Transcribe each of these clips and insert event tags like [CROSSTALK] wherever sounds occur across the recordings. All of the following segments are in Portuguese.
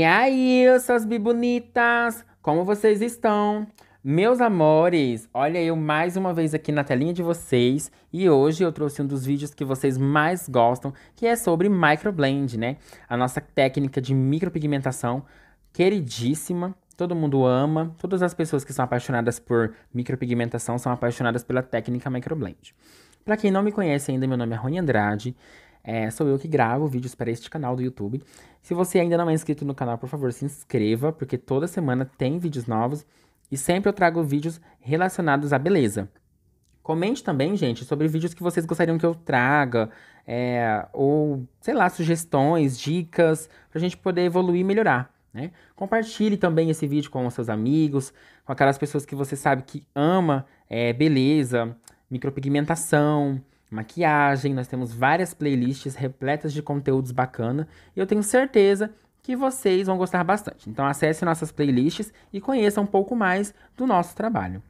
E aí, suas bibonitas, como vocês estão? Meus amores, olha eu mais uma vez aqui na telinha de vocês e hoje eu trouxe um dos vídeos que vocês mais gostam, que é sobre microblend, né? A nossa técnica de micropigmentação queridíssima, todo mundo ama, todas as pessoas que são apaixonadas por micropigmentação são apaixonadas pela técnica microblend. Para quem não me conhece ainda, meu nome é Rony Andrade, é, sou eu que gravo vídeos para este canal do YouTube. Se você ainda não é inscrito no canal, por favor, se inscreva, porque toda semana tem vídeos novos e sempre eu trago vídeos relacionados à beleza. Comente também, gente, sobre vídeos que vocês gostariam que eu traga, é, ou, sei lá, sugestões, dicas, para a gente poder evoluir e melhorar. Né? Compartilhe também esse vídeo com os seus amigos, com aquelas pessoas que você sabe que ama é, beleza, micropigmentação, maquiagem, nós temos várias playlists repletas de conteúdos bacana e eu tenho certeza que vocês vão gostar bastante. Então acesse nossas playlists e conheça um pouco mais do nosso trabalho.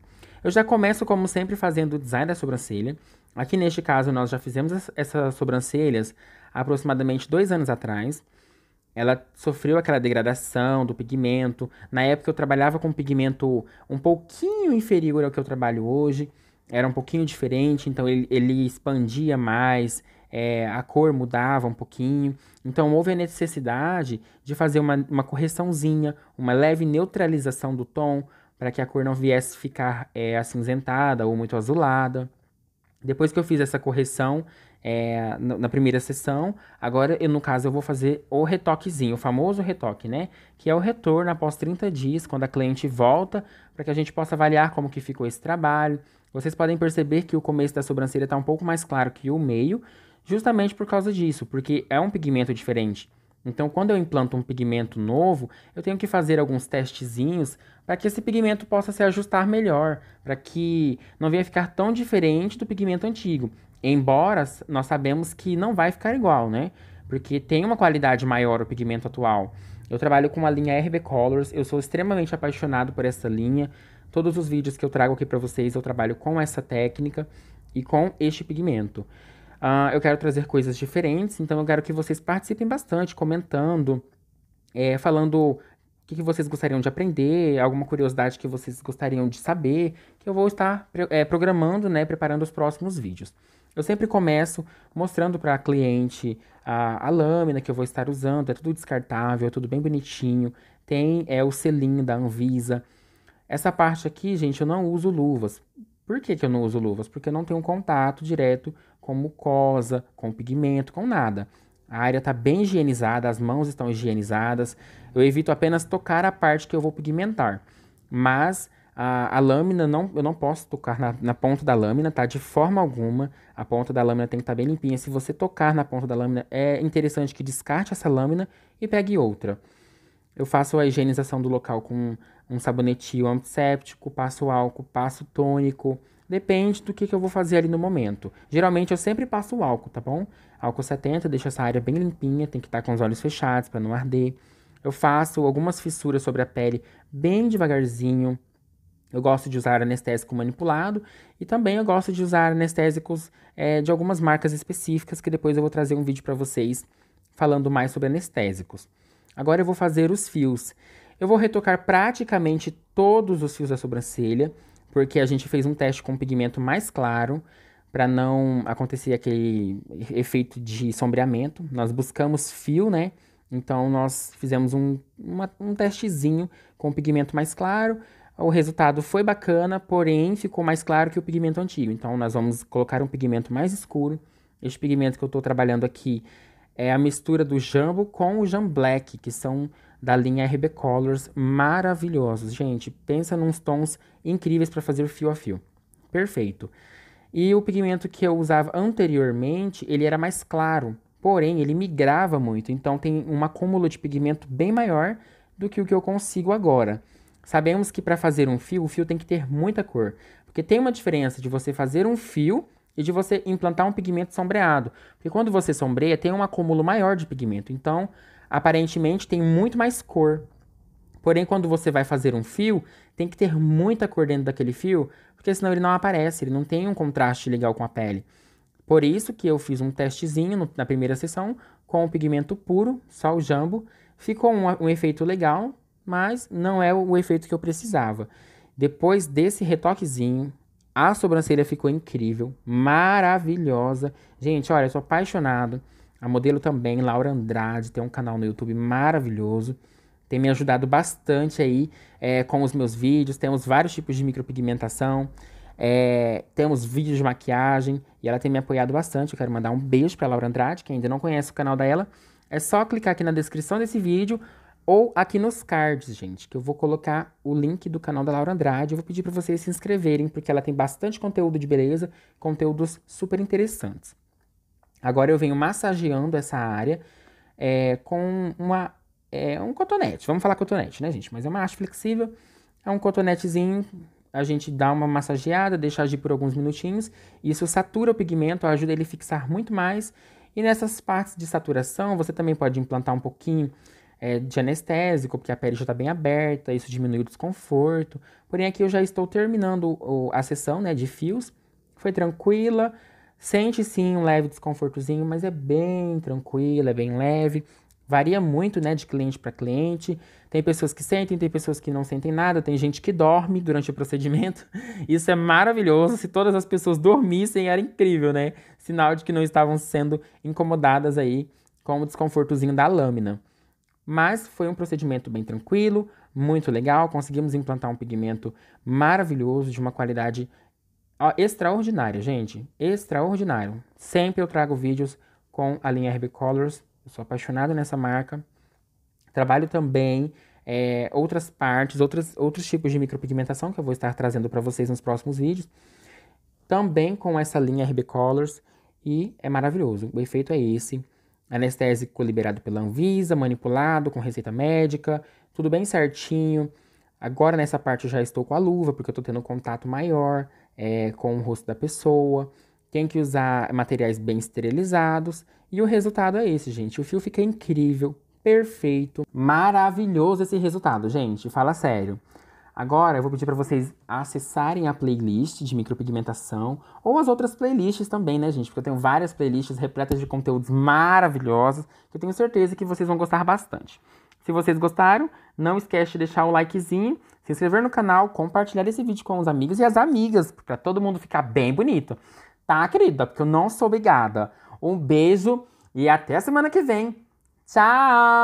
Eu já começo, como sempre, fazendo o design da sobrancelha. Aqui neste caso, nós já fizemos essas sobrancelhas aproximadamente dois anos atrás. Ela sofreu aquela degradação do pigmento. Na época eu trabalhava com um pigmento um pouquinho inferior ao que eu trabalho hoje era um pouquinho diferente, então ele, ele expandia mais, é, a cor mudava um pouquinho. Então houve a necessidade de fazer uma, uma correçãozinha, uma leve neutralização do tom, para que a cor não viesse ficar é, acinzentada ou muito azulada. Depois que eu fiz essa correção é, na primeira sessão, agora, eu, no caso, eu vou fazer o retoquezinho, o famoso retoque, né? Que é o retorno após 30 dias, quando a cliente volta, para que a gente possa avaliar como que ficou esse trabalho. Vocês podem perceber que o começo da sobrancelha está um pouco mais claro que o meio, justamente por causa disso, porque é um pigmento diferente. Então, quando eu implanto um pigmento novo, eu tenho que fazer alguns testezinhos para que esse pigmento possa se ajustar melhor, para que não venha ficar tão diferente do pigmento antigo. Embora nós sabemos que não vai ficar igual, né? Porque tem uma qualidade maior o pigmento atual. Eu trabalho com a linha RB Colors, eu sou extremamente apaixonado por essa linha. Todos os vídeos que eu trago aqui para vocês, eu trabalho com essa técnica e com este pigmento. Uh, eu quero trazer coisas diferentes, então eu quero que vocês participem bastante, comentando, é, falando o que, que, vocês gostariam de aprender, alguma curiosidade que vocês gostariam de saber, que eu vou estar é, programando, né, preparando os próximos vídeos. Eu sempre começo mostrando para a cliente a, lâmina que eu vou estar usando, é tudo descartável, é tudo bem bonitinho, tem é, o selinho da Anvisa. Essa parte aqui, gente, eu não uso luvas. Por que, que eu não uso luvas? Porque eu não tenho um contato direto com mucosa, com pigmento, com nada. A área está bem higienizada, as mãos estão higienizadas. Eu evito apenas tocar a parte que eu vou pigmentar. Mas a, a lâmina, não, eu não posso tocar na, na, ponta da lâmina, tá? De forma alguma. A ponta da lâmina tem que estar tá bem limpinha. Se você tocar na ponta da lâmina, é interessante que descarte essa lâmina e pegue outra. Eu faço a higienização do local com um sabonetinho antisséptico, passo álcool, passo tônico, Depende do que, que eu vou fazer ali no momento. Geralmente eu sempre passo o álcool, tá bom? Álcool 70 deixa essa área bem limpinha, tem que estar tá com os olhos fechados para não arder. Eu faço algumas fissuras sobre a pele bem devagarzinho. Eu gosto de usar anestésico manipulado e também eu gosto de usar anestésicos é, de algumas marcas específicas que depois eu vou trazer um vídeo para vocês falando mais sobre anestésicos. Agora eu vou fazer os fios. Eu vou retocar praticamente todos os fios da sobrancelha porque a gente fez um teste com um pigmento mais claro para não acontecer aquele efeito de sombreamento. Nós buscamos fio, né? Então nós fizemos um, uma, um testezinho com um pigmento mais claro. O resultado foi bacana, porém ficou mais claro que o pigmento antigo. Então nós vamos colocar um pigmento mais escuro. Este pigmento que eu estou trabalhando aqui é a mistura do jumbo com o jam black, que são da linha RB Colors, maravilhosos. Gente, pensa nos tons incríveis para fazer fio a fio. Perfeito. E o pigmento que eu usava anteriormente, ele era mais claro, porém ele migrava muito, então tem um acúmulo de pigmento bem maior do que o que eu consigo agora. Sabemos que para fazer um fio, o fio tem que ter muita cor, porque tem uma diferença de você fazer um fio e de você implantar um pigmento sombreado. Porque quando você sombreia, tem um acúmulo maior de pigmento. Então, aparentemente, tem muito mais cor. Porém, quando você vai fazer um fio, tem que ter muita cor dentro daquele fio, porque senão ele não aparece, ele não tem um contraste legal com a pele. Por isso que eu fiz um testezinho no, na primeira sessão com o pigmento puro, só o jambo. Ficou um, um efeito legal, mas não é o, o efeito que eu precisava. Depois desse retoquezinho, a sobrancelha ficou incrível, maravilhosa. Gente, olha, eu sou apaixonado. A modelo também, Laura Andrade, tem um canal no YouTube maravilhoso. Tem me ajudado bastante aí é, com os meus vídeos. Temos vários tipos de micropigmentação. É, temos vídeos de maquiagem e ela tem me apoiado bastante. Eu quero mandar um beijo para Laura Andrade, que ainda não conhece o canal dela. É só clicar aqui na descrição desse vídeo ou aqui nos cards, gente, que eu vou colocar o link do canal da Laura Andrade. Eu vou pedir para vocês se inscreverem, porque ela tem bastante conteúdo de beleza, conteúdos super interessantes. Agora eu venho massageando essa área é, com uma, é, um cotonete. Vamos falar cotonete, né, gente? Mas é uma haste flexível, é um cotonetezinho a gente dá uma massageada, deixa agir por alguns minutinhos. Isso satura o pigmento, ajuda ele a fixar muito mais. E nessas partes de saturação, você também pode implantar um pouquinho é, de anestésico, porque a pele já está bem aberta, isso diminui o desconforto. Porém, aqui eu já estou terminando o, a sessão né, de fios. Foi tranquila, sente sim um leve desconfortozinho, mas é bem tranquila, é bem leve. Varia muito, né, de cliente para cliente. Tem pessoas que sentem, tem pessoas que não sentem nada, tem gente que dorme durante o procedimento. [LAUGHS] Isso é maravilhoso. Se todas as pessoas dormissem, era incrível, né? Sinal de que não estavam sendo incomodadas aí com o desconfortozinho da lâmina. Mas foi um procedimento bem tranquilo, muito legal. Conseguimos implantar um pigmento maravilhoso, de uma qualidade ó, extraordinária, gente. Extraordinário. Sempre eu trago vídeos com a linha Herb Colors. Eu sou apaixonado nessa marca. Trabalho também é, outras partes, outras, outros tipos de micropigmentação que eu vou estar trazendo para vocês nos próximos vídeos. Também com essa linha RB Colors e é maravilhoso. O efeito é esse. Anestésico liberado pela Anvisa, manipulado com receita médica, tudo bem certinho. Agora nessa parte eu já estou com a luva, porque eu estou tendo um contato maior é, com o rosto da pessoa. Tem que usar materiais bem esterilizados. E o resultado é esse, gente. O fio fica incrível, perfeito, maravilhoso esse resultado, gente. Fala sério. Agora eu vou pedir para vocês acessarem a playlist de micropigmentação ou as outras playlists também, né, gente? Porque eu tenho várias playlists repletas de conteúdos maravilhosos que eu tenho certeza que vocês vão gostar bastante. Se vocês gostaram, não esquece de deixar o likezinho, se inscrever no canal, compartilhar esse vídeo com os amigos e as amigas, para todo mundo ficar bem bonito. Tá, querida? Porque eu não sou obrigada. Um beijo e até a semana que vem. Tchau!